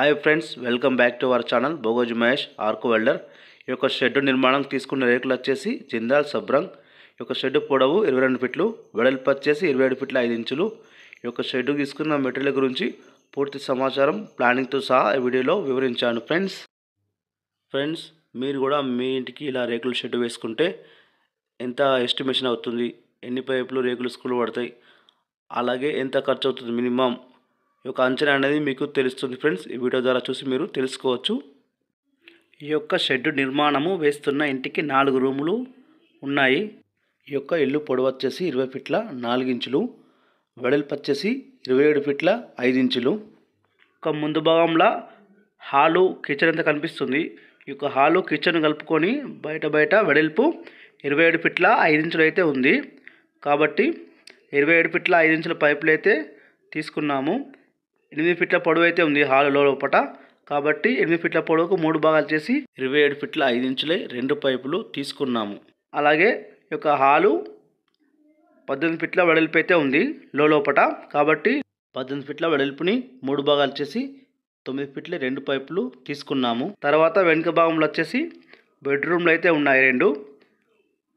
hi friends welcome back to our channel బోగోజ్ Mahesh arc welder ఈ యొక్క షెడ్ నిర్మాణం తీసుకున్న రేకులు వచ్చేసి జిందాల్ సబ్రంగ్ ఈ యొక్క షెడ్ పొడవు ఇరవై రెండు ఫీట్లు వెడల్పు వచ్చేసి ఇరవై ఏడు ఫీట్ల ఐదు ఇంచులు ఈ యొక్క షెడ్ తీసుకున్న మెటీరియల్ గురించి పూర్తి సమాచారం ప్లానింగ్తో సహా ఈ వీడియోలో వివరించాను ఫ్రెండ్స్ ఫ్రెండ్స్ మీరు కూడా మీ ఇంటికి ఇలా రేకుల షెడ్ వేసుకుంటే ఎంత ఎస్టిమేషన్ అవుతుంది ఎన్ని పైపులు రేకులు స్కూల్ పడతాయి అలాగే ఎంత ఖర్చు అవుతుంది మినిమం యొక్క అంచనా అనేది మీకు తెలుస్తుంది ఫ్రెండ్స్ ఈ వీడియో ద్వారా చూసి మీరు తెలుసుకోవచ్చు ఈ యొక్క షెడ్ నిర్మాణము వేస్తున్న ఇంటికి నాలుగు రూములు ఉన్నాయి ఈ యొక్క ఇల్లు పొడవు వచ్చేసి ఇరవై నాలుగు నాలుగించులు వెడల్పు వచ్చేసి ఇరవై ఏడు ఐదు ఐదించులు ఒక ముందు భాగంలో హాలు కిచెన్ అంతా కనిపిస్తుంది ఈ యొక్క హాలు కిచెన్ కలుపుకొని బయట బయట వెడల్పు ఇరవై ఏడు ఫిట్ల ఐదించులు అయితే ఉంది కాబట్టి ఇరవై ఏడు ఐదు ఐదించుల పైపులు అయితే తీసుకున్నాము ఎనిమిది ఫీట్ల పొడవు అయితే ఉంది హాలు లోపట కాబట్టి ఎనిమిది ఫీట్ల పొడవుకు మూడు భాగాలు చేసి ఇరవై ఏడు ఫిట్ల ఐదు ఇంచులే రెండు పైపులు తీసుకున్నాము అలాగే ఈ యొక్క హాలు పద్దెనిమిది ఫిట్ల వెడల్పు అయితే ఉంది లోపట కాబట్టి పద్దెనిమిది ఫిట్ల వెడల్పుని మూడు భాగాలు చేసి తొమ్మిది ఫిట్ల రెండు పైపులు తీసుకున్నాము తర్వాత వెనుక భాగంలో వచ్చేసి బెడ్రూమ్లు అయితే ఉన్నాయి రెండు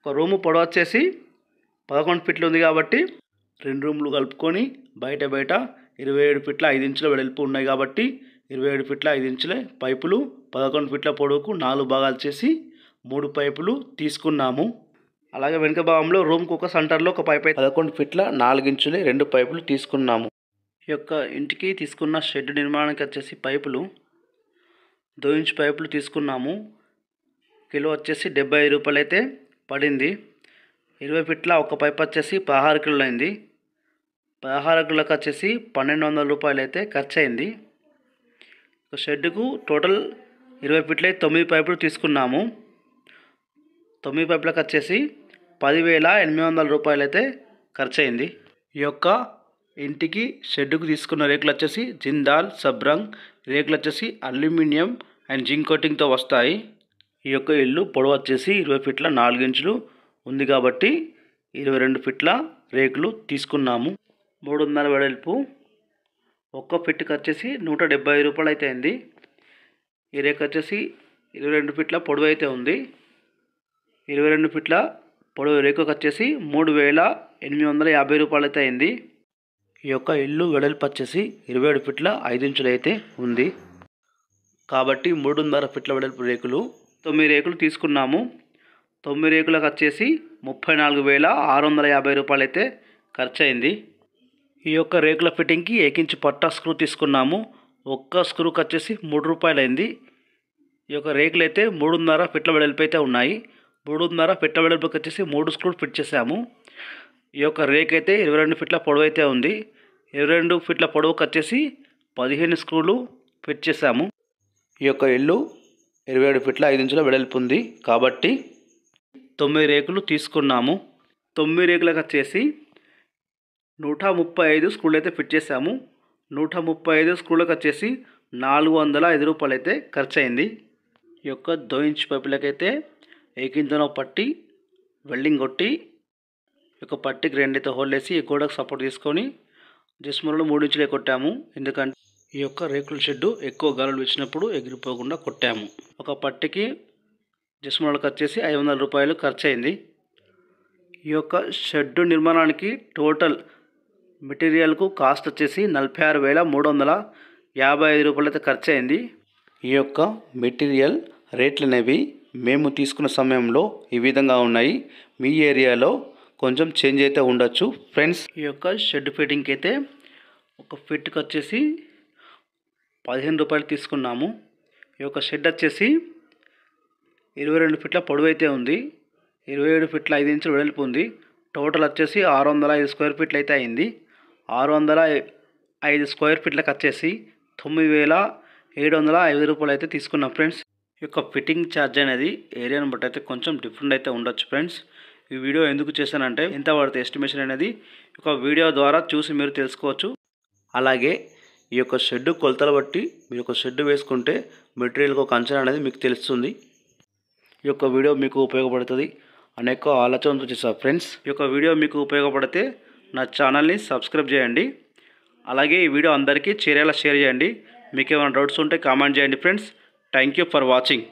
ఒక రూము పొడవు వచ్చేసి పదకొండు ఫిట్లు ఉంది కాబట్టి రెండు రూమ్లు కలుపుకొని బయట బయట ఇరవై ఏడు ఫిట్ల ఐదు ఇంచుల వెడల్పు ఉన్నాయి కాబట్టి ఇరవై ఏడు ఫిట్ల ఐదు ఇంచుల పైపులు పదకొండు ఫిట్ల పొడవుకు నాలుగు భాగాలు చేసి మూడు పైపులు తీసుకున్నాము అలాగే వెనుక భాగంలో రూమ్కి ఒక సెంటర్లో ఒక పైప్ పదకొండు ఫిట్ల నాలుగు ఇంచులే రెండు పైపులు తీసుకున్నాము ఈ యొక్క ఇంటికి తీసుకున్న షెడ్ నిర్మాణానికి వచ్చేసి పైపులు దో ఇంచు పైపులు తీసుకున్నాము కిలో వచ్చేసి డెబ్బై రూపాయలు అయితే పడింది ఇరవై ఫిట్ల ఒక పైప్ వచ్చేసి పదహారు కిలోలు అయింది పదహారు కిలోకి వచ్చేసి పన్నెండు వందల రూపాయలు అయితే ఖర్చు అయింది షెడ్కు టోటల్ ఇరవై ఫీట్లే తొమ్మిది పైపులు తీసుకున్నాము తొమ్మిది పైపులకు వచ్చేసి పదివేల ఎనిమిది వందల రూపాయలు అయితే ఖర్చు అయింది ఈ యొక్క ఇంటికి షెడ్కు తీసుకున్న రేకులు వచ్చేసి జిందాల్ సబ్రంగ్ రేకులు వచ్చేసి అల్యూమినియం అండ్ జింక్ కోటింగ్తో వస్తాయి ఈ యొక్క ఇల్లు పొడవు వచ్చేసి ఇరవై ఫిట్ల నాలుగు ఇంచులు ఉంది కాబట్టి ఇరవై రెండు ఫిట్ల రేకులు తీసుకున్నాము మూడున్నర వెడల్పు ఒక్క ఫిట్ వచ్చేసి నూట డెబ్బై రూపాయలు అయితే అయింది ఈ రేఖ వచ్చేసి ఇరవై రెండు ఫిట్ల పొడవు అయితే ఉంది ఇరవై రెండు ఫిట్ల పొడవు రేఖకు వచ్చేసి మూడు వేల ఎనిమిది వందల యాభై రూపాయలు అయితే అయింది ఈ యొక్క ఇల్లు వెడల్పు వచ్చేసి ఇరవై ఏడు ఫిట్ల ఐదు ఇంచులు అయితే ఉంది కాబట్టి మూడున్నర ఫిట్ల వెడల్పు రేకులు తొమ్మిది రేకులు తీసుకున్నాము తొమ్మిది రేకులకు వచ్చేసి ముప్పై నాలుగు వేల ఆరు వందల యాభై రూపాయలు అయితే ఖర్చు అయింది ఈ యొక్క రేకుల ఫిట్టింగ్కి ఏకించి పట్టా స్క్రూ తీసుకున్నాము ఒక్క స్క్రూకి వచ్చేసి మూడు రూపాయలైంది ఈ యొక్క రేకులు అయితే మూడున్నర ఫిట్ల వెడల్పు అయితే ఉన్నాయి మూడున్నర ఫిట్ల వెడల్పుకి వచ్చేసి మూడు స్క్రూ ఫిట్ చేసాము ఈ యొక్క రేక్ అయితే ఇరవై రెండు ఫిట్ల పొడవు అయితే ఉంది ఇరవై రెండు ఫిట్ల పొడవుకి వచ్చేసి పదిహేను స్క్రూలు ఫిట్ చేసాము ఈ యొక్క ఇల్లు ఇరవై ఏడు ఫిట్ల ఐదు ఇంచుల వెడల్పు ఉంది కాబట్టి తొమ్మిది రేకులు తీసుకున్నాము తొమ్మిది రేకులకు వచ్చేసి నూట ముప్పై ఐదు స్క్రూలు అయితే ఫిట్ చేసాము నూట ముప్పై ఐదు స్క్రూలకు వచ్చేసి నాలుగు వందల ఐదు రూపాయలు అయితే ఖర్చు అయింది ఈ యొక్క దో పైపులకైతే ఏకింతనో పట్టి వెల్డింగ్ కొట్టి యొక్క పట్టికి హోల్డ్ వేసి ఈ గోడకు సపోర్ట్ తీసుకొని జిస్మలో మూడు ఇంచులే కొట్టాము ఎందుకంటే ఈ యొక్క రేకుల షెడ్డు ఎక్కువ గాలులు వచ్చినప్పుడు ఎగిరిపోకుండా కొట్టాము ఒక పట్టికి జిస్మలకు వచ్చేసి ఐదు వందల రూపాయలు ఖర్చు అయింది ఈ యొక్క షెడ్డు నిర్మాణానికి టోటల్ మెటీరియల్కు కాస్ట్ వచ్చేసి నలభై ఆరు వేల మూడు వందల యాభై ఐదు రూపాయలు అయితే ఖర్చు అయింది ఈ యొక్క మెటీరియల్ రేట్లు అనేవి మేము తీసుకున్న సమయంలో ఈ విధంగా ఉన్నాయి మీ ఏరియాలో కొంచెం చేంజ్ అయితే ఉండొచ్చు ఫ్రెండ్స్ ఈ యొక్క షెడ్ ఫిట్టింగ్కి అయితే ఒక ఫిట్కి వచ్చేసి పదిహేను రూపాయలు తీసుకున్నాము ఈ యొక్క షెడ్ వచ్చేసి ఇరవై రెండు ఫిట్ల పొడవైతే ఉంది ఇరవై ఏడు ఫిట్ల ఐదు ఇంచులు వెడల్పు ఉంది టోటల్ వచ్చేసి ఆరు వందల ఐదు స్క్వేర్ ఫీట్లు అయితే అయింది ఆరు వందల ఐదు స్క్వేర్ ఫీట్లకు వచ్చేసి తొమ్మిది వేల ఏడు వందల ఐదు రూపాయలు అయితే తీసుకున్నాం ఫ్రెండ్స్ ఈ యొక్క ఫిట్టింగ్ ఛార్జ్ అనేది ఏరియాను బట్టి అయితే కొంచెం డిఫరెంట్ అయితే ఉండొచ్చు ఫ్రెండ్స్ ఈ వీడియో ఎందుకు చేశానంటే ఎంత పడితే ఎస్టిమేషన్ అనేది ఒక వీడియో ద్వారా చూసి మీరు తెలుసుకోవచ్చు అలాగే ఈ యొక్క షెడ్ కొలతలు బట్టి మీరు ఒక షెడ్ వేసుకుంటే మెటీరియల్కి ఒక అంచనా అనేది మీకు తెలుస్తుంది ఈ యొక్క వీడియో మీకు ఉపయోగపడుతుంది అనేక ఆలోచనతో చేసా ఫ్రెండ్స్ ఈ యొక్క వీడియో మీకు ఉపయోగపడితే నా ఛానల్ని సబ్స్క్రైబ్ చేయండి అలాగే ఈ వీడియో అందరికీ చేరేలా షేర్ చేయండి మీకు ఏమైనా డౌట్స్ ఉంటే కామెంట్ చేయండి ఫ్రెండ్స్ థ్యాంక్ ఫర్ వాచింగ్